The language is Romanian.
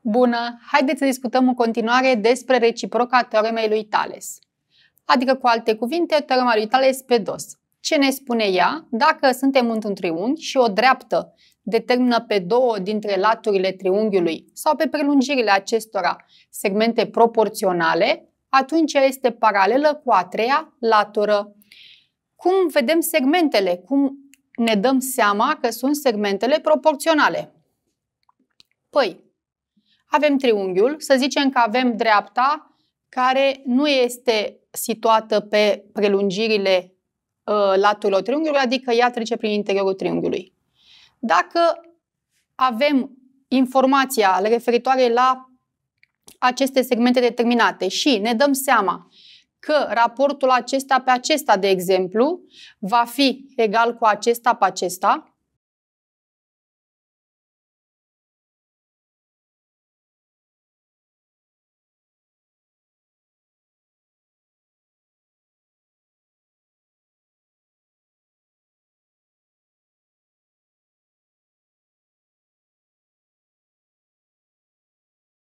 Bună! Haideți să discutăm în continuare despre reciproca teoremei lui Thales. Adică, cu alte cuvinte, teorema lui Thales pe dos. Ce ne spune ea dacă suntem într-un triunghi și o dreaptă determină pe două dintre laturile triunghiului sau pe prelungirile acestora segmente proporționale, atunci ea este paralelă cu a treia latură. Cum vedem segmentele? Cum ne dăm seama că sunt segmentele proporționale? Păi, avem triunghiul, să zicem că avem dreapta care nu este situată pe prelungirile uh, laturilor triunghiului, adică ea trece prin interiorul triunghiului. Dacă avem informația referitoare la aceste segmente determinate și ne dăm seama că raportul acesta pe acesta, de exemplu, va fi egal cu acesta pe acesta,